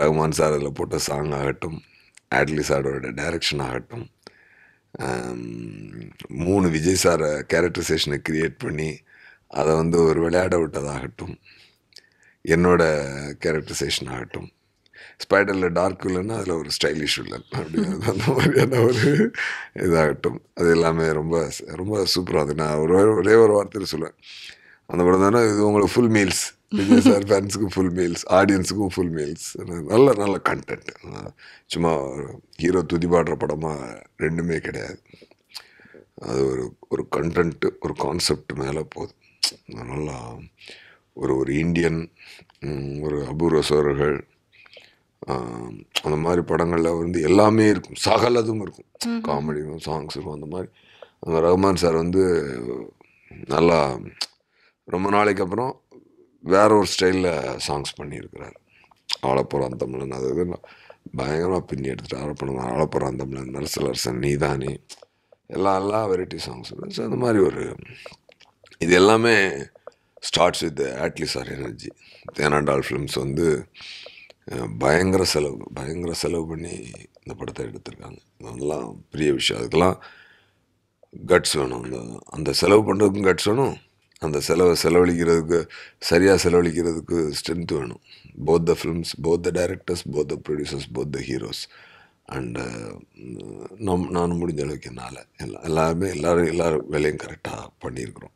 Rahman sir அதில் போட்ட song ஆகட்டும் ஆட்லி சாரோட டைரக்ஷன் ஆகட்டும் மூணு விஜய் சாரை கேரக்டரைசேஷனை க்ரியேட் பண்ணி அதை வந்து ஒரு விளையாட விட்டதாகட்டும் என்னோட கேரக்டரைசேஷன் ஆகட்டும் ஸ்பைடரில் டார்க் வில்லன்னா அதில் ஒரு ஸ்டைலிஷ் வில்லன் அப்படிங்கிறது அந்த மாதிரியான ஒரு இதாகட்டும் அது எல்லாமே ரொம்ப ரொம்ப சூப்பராக அது நான் ஒரு ஒரே ஒரு வார்த்தையில் சொல்லுவேன் அந்த படம் தானே இது உங்களுக்கு ஃபுல் மீல்ஸ் விஜய் சார் ஃபேன்ஸுக்கும் ஃபுல் மீல்ஸ் ஆடியன்ஸுக்கும் ஃபுல் மீல்ஸ் நல்ல நல்ல கண்டென்ட் சும்மா ஹீரோ துதிபாடுற படமாக ரெண்டுமே கிடையாது அது ஒரு ஒரு கண்டென்ட்டு ஒரு கான்செப்ட் மேலே போகுது நல்லா ஒரு ஒரு இந்தியன் ஒரு அபூர்வ சோழர்கள் அந்த மாதிரி படங்களில் வந்து எல்லாமே இருக்கும் சகலதும் இருக்கும் காமெடியும் சாங்ஸ் இருக்கும் அந்த மாதிரி அந்த ரஹ்மான் சார் வந்து நல்லா ரொம்ப நாளைக்கு அப்புறம் வேற ஒரு ஸ்டைலில் சாங்ஸ் பண்ணியிருக்கிறார் ஆலப்புறம் தமிழன் அது இது பயங்கரமாக பின்னி எடுத்துகிட்டு ஆலப்புறம் ஆலப்புறம் தமிழன் நரசலரசன் நீதானி எல்லா எல்லா வெரைட்டி சாங்ஸ் ஸோ அந்த மாதிரி ஒரு இது எல்லாமே starts with Atlee's are energy Thenandal films வந்து பயங்கர செலவு பயங்கர செலவு பண்ணி இந்த படத்தை எடுத்திருக்காங்க அதெல்லாம் பெரிய விஷயம் அதுக்கெல்லாம் கட்ஸ் வேணும் அந்த அந்த செலவு பண்ணுறதுக்கும் கட்ஸ் வேணும் அந்த செலவை செலவழிக்கிறதுக்கு சரியாக செலவழிக்கிறதுக்கு ஸ்ட்ரென்த் வேணும் both the films both the directors both the producers both the heroes and நம் நான் முடிஞ்ச அளவுக்கு என்னால் எல்லா எல்லாருமே எல்லோரும் எல்லா வேலையும் கரெக்டாக பண்ணியிருக்கிறோம்